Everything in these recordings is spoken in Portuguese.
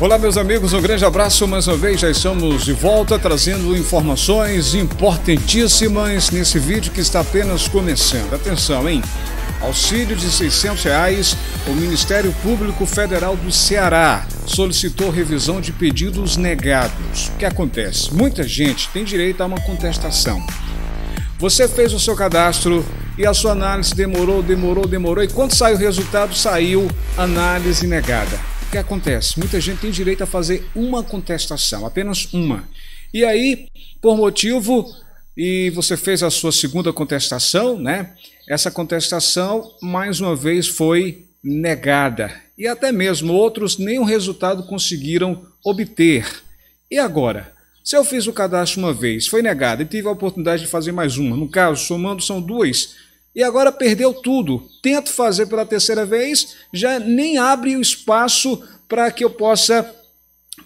Olá, meus amigos, um grande abraço mais uma vez. Já estamos de volta trazendo informações importantíssimas nesse vídeo que está apenas começando. Atenção, hein? Auxílio de 600, reais, o Ministério Público Federal do Ceará solicitou revisão de pedidos negados. O que acontece? Muita gente tem direito a uma contestação. Você fez o seu cadastro, e a sua análise demorou, demorou, demorou. E quando saiu o resultado, saiu análise negada que acontece? Muita gente tem direito a fazer uma contestação, apenas uma. E aí, por motivo, e você fez a sua segunda contestação, né? Essa contestação, mais uma vez, foi negada. E até mesmo outros nenhum resultado conseguiram obter. E agora? Se eu fiz o cadastro uma vez, foi negado e tive a oportunidade de fazer mais uma, no caso, somando são duas, e agora perdeu tudo. Tento fazer pela terceira vez, já nem abre o espaço para que eu possa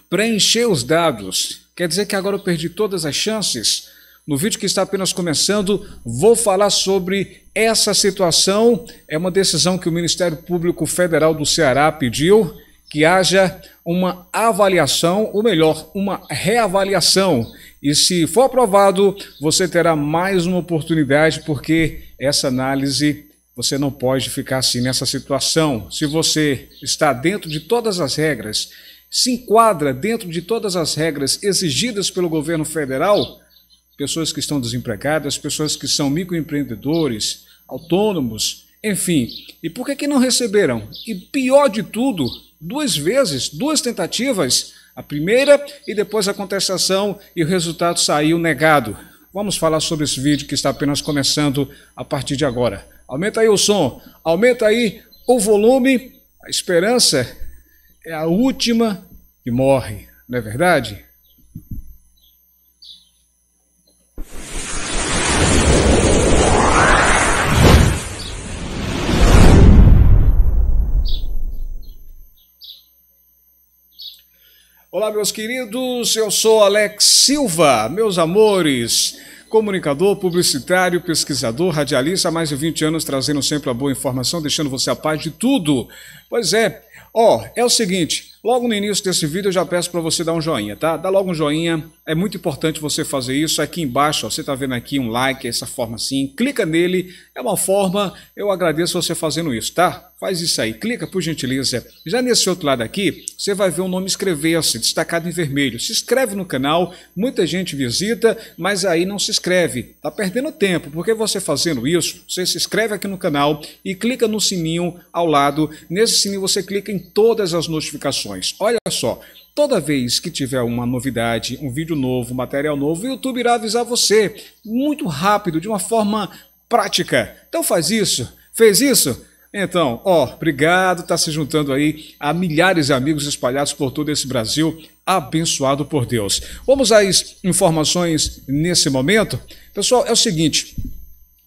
preencher os dados. Quer dizer que agora eu perdi todas as chances? No vídeo que está apenas começando, vou falar sobre essa situação. É uma decisão que o Ministério Público Federal do Ceará pediu que haja uma avaliação, ou melhor, uma reavaliação. E se for aprovado, você terá mais uma oportunidade, porque essa análise você não pode ficar assim nessa situação. Se você está dentro de todas as regras, se enquadra dentro de todas as regras exigidas pelo governo federal, pessoas que estão desempregadas, pessoas que são microempreendedores, autônomos, enfim. E por que, que não receberam? E pior de tudo, duas vezes, duas tentativas, a primeira e depois a contestação, e o resultado saiu negado. Vamos falar sobre esse vídeo que está apenas começando a partir de agora. Aumenta aí o som, aumenta aí o volume. A esperança é a última que morre, não é verdade? Olá, meus queridos, eu sou Alex Silva, meus amores, comunicador, publicitário, pesquisador, radialista há mais de 20 anos, trazendo sempre a boa informação, deixando você a paz de tudo. Pois é, ó, é o seguinte, logo no início desse vídeo eu já peço para você dar um joinha, tá? Dá logo um joinha, é muito importante você fazer isso aqui embaixo. Ó, você está vendo aqui um like, essa forma assim. Clica nele. É uma forma. Eu agradeço você fazendo isso, tá? Faz isso aí. Clica por gentileza. Já nesse outro lado aqui, você vai ver o nome inscrever-se, destacado em vermelho. Se inscreve no canal. Muita gente visita, mas aí não se inscreve. Tá perdendo tempo, porque você fazendo isso, você se inscreve aqui no canal e clica no sininho ao lado. Nesse sininho você clica em todas as notificações. Olha só. Toda vez que tiver uma novidade, um vídeo novo, material novo, o YouTube irá avisar você muito rápido, de uma forma prática. Então faz isso, fez isso? Então, ó, obrigado, tá se juntando aí a milhares de amigos espalhados por todo esse Brasil, abençoado por Deus. Vamos às informações nesse momento. Pessoal, é o seguinte,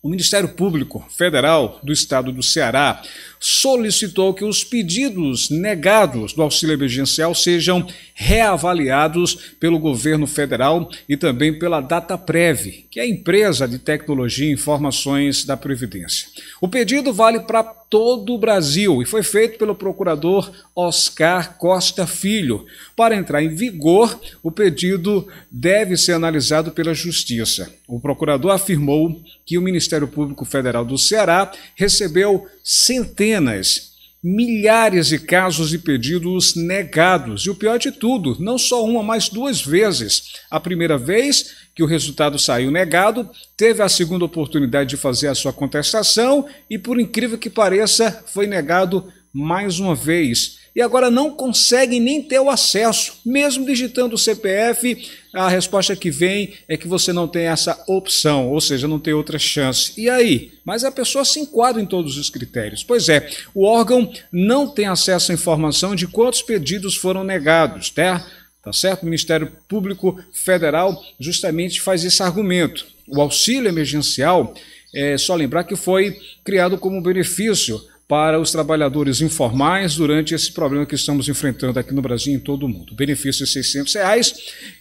o Ministério Público Federal do Estado do Ceará solicitou que os pedidos negados do auxílio emergencial sejam reavaliados pelo governo federal e também pela DataPrev, que é a empresa de tecnologia e informações da Previdência. O pedido vale para todo o Brasil e foi feito pelo procurador Oscar Costa Filho. Para entrar em vigor, o pedido deve ser analisado pela Justiça. O procurador afirmou que o Ministério Público Federal do Ceará recebeu centenas milhares de casos e pedidos negados. E o pior de tudo, não só uma, mas duas vezes. A primeira vez que o resultado saiu negado, teve a segunda oportunidade de fazer a sua contestação e, por incrível que pareça, foi negado mais uma vez. E agora não consegue nem ter o acesso, mesmo digitando o CPF, a resposta que vem é que você não tem essa opção, ou seja, não tem outra chance. E aí? Mas a pessoa se enquadra em todos os critérios. Pois é, o órgão não tem acesso à informação de quantos pedidos foram negados, tá? Tá certo? O Ministério Público Federal justamente faz esse argumento. O auxílio emergencial, é só lembrar que foi criado como benefício para os trabalhadores informais durante esse problema que estamos enfrentando aqui no Brasil e em todo o mundo. O benefício de é 600 reais,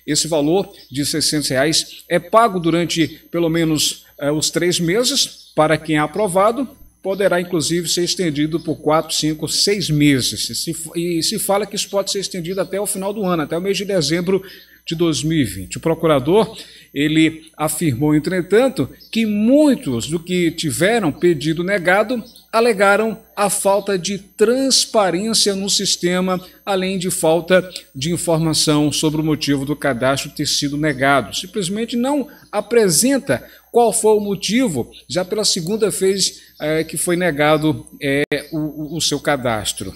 esse valor de 600 reais é pago durante pelo menos é, os três meses para quem é aprovado poderá inclusive ser estendido por quatro, cinco, seis meses. E se fala que isso pode ser estendido até o final do ano, até o mês de dezembro de 2020. O procurador, ele afirmou, entretanto, que muitos do que tiveram pedido negado alegaram a falta de transparência no sistema, além de falta de informação sobre o motivo do cadastro ter sido negado. Simplesmente não apresenta qual foi o motivo? Já pela segunda vez é, que foi negado é, o, o seu cadastro.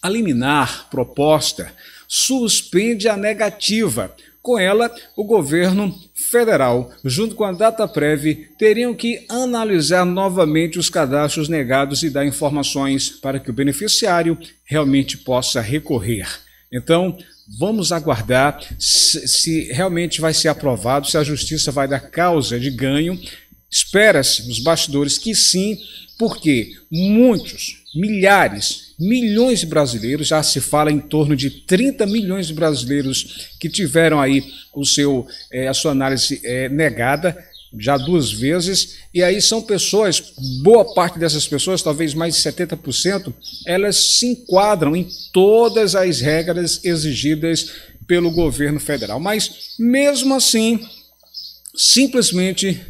A liminar proposta suspende a negativa. Com ela, o governo federal, junto com a data prévia, teriam que analisar novamente os cadastros negados e dar informações para que o beneficiário realmente possa recorrer. Então, Vamos aguardar se, se realmente vai ser aprovado, se a justiça vai dar causa de ganho. Espera-se nos bastidores que sim, porque muitos, milhares, milhões de brasileiros, já se fala em torno de 30 milhões de brasileiros que tiveram aí o seu, é, a sua análise é, negada, já duas vezes, e aí são pessoas, boa parte dessas pessoas, talvez mais de 70%, elas se enquadram em todas as regras exigidas pelo governo federal. Mas, mesmo assim, simplesmente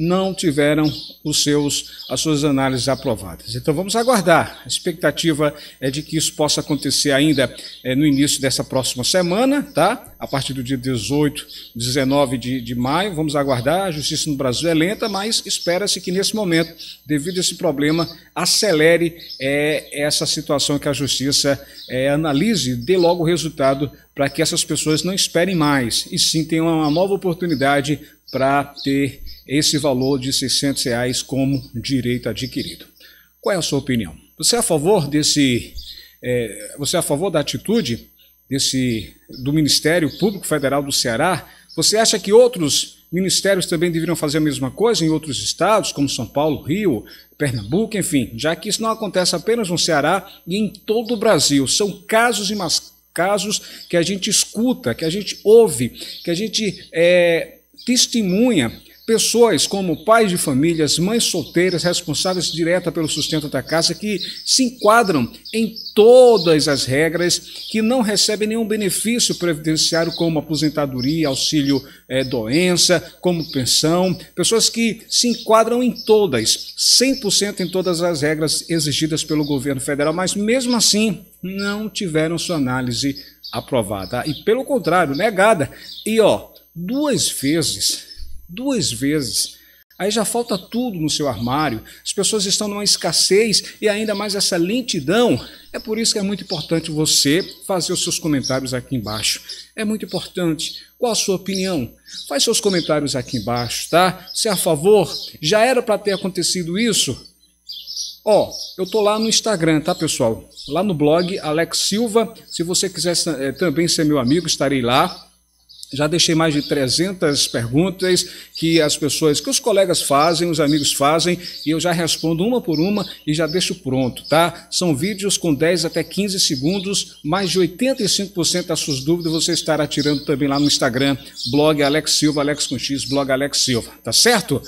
não tiveram os seus, as suas análises aprovadas. Então vamos aguardar. A expectativa é de que isso possa acontecer ainda é, no início dessa próxima semana, tá? A partir do dia 18, 19 de, de maio. Vamos aguardar. A justiça no Brasil é lenta, mas espera-se que nesse momento, devido a esse problema, acelere é, essa situação que a justiça é, analise, dê logo o resultado para que essas pessoas não esperem mais e sim tenham uma nova oportunidade para ter esse valor de 600 reais como direito adquirido. Qual é a sua opinião? Você é a favor desse, é, você é a favor da atitude desse do Ministério Público Federal do Ceará? Você acha que outros ministérios também deveriam fazer a mesma coisa em outros estados, como São Paulo, Rio, Pernambuco, enfim, já que isso não acontece apenas no Ceará e em todo o Brasil. São casos e mais casos que a gente escuta, que a gente ouve, que a gente é, testemunha pessoas como pais de famílias, mães solteiras, responsáveis direta pelo sustento da casa, que se enquadram em todas as regras, que não recebem nenhum benefício previdenciário, como aposentadoria, auxílio é, doença, como pensão, pessoas que se enquadram em todas, 100% em todas as regras exigidas pelo governo federal, mas mesmo assim não tiveram sua análise aprovada. E pelo contrário, negada. E ó, duas vezes duas vezes. Aí já falta tudo no seu armário, as pessoas estão numa escassez e ainda mais essa lentidão. É por isso que é muito importante você fazer os seus comentários aqui embaixo. É muito importante. Qual a sua opinião? Faz seus comentários aqui embaixo, tá? Se é a favor, já era para ter acontecido isso? Ó, oh, eu tô lá no Instagram, tá, pessoal? Lá no blog Alex Silva. Se você quiser eh, também ser meu amigo, estarei lá já deixei mais de 300 perguntas que as pessoas, que os colegas fazem, os amigos fazem, e eu já respondo uma por uma e já deixo pronto, tá? São vídeos com 10 até 15 segundos, mais de 85% das suas dúvidas você estará tirando também lá no Instagram, blog Alex Silva, Alex com X, blog Alex Silva, tá certo?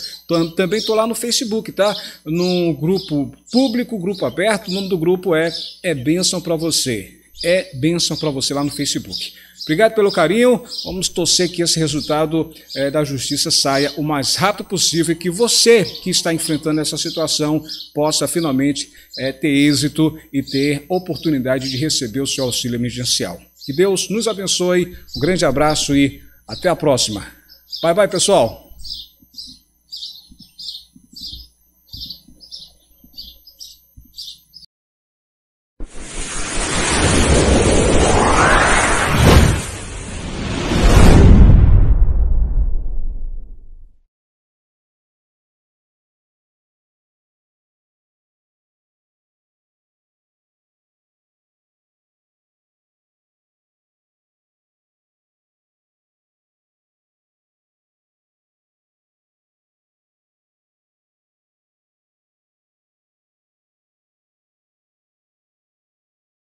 Também tô lá no Facebook, tá? No grupo público, grupo aberto, o nome do grupo é É Bênção para Você é bênção para você lá no Facebook. Obrigado pelo carinho. Vamos torcer que esse resultado é, da justiça saia o mais rápido possível e que você que está enfrentando essa situação possa finalmente é, ter êxito e ter oportunidade de receber o seu auxílio emergencial. Que Deus nos abençoe. Um grande abraço e até a próxima. Bye, bye, pessoal.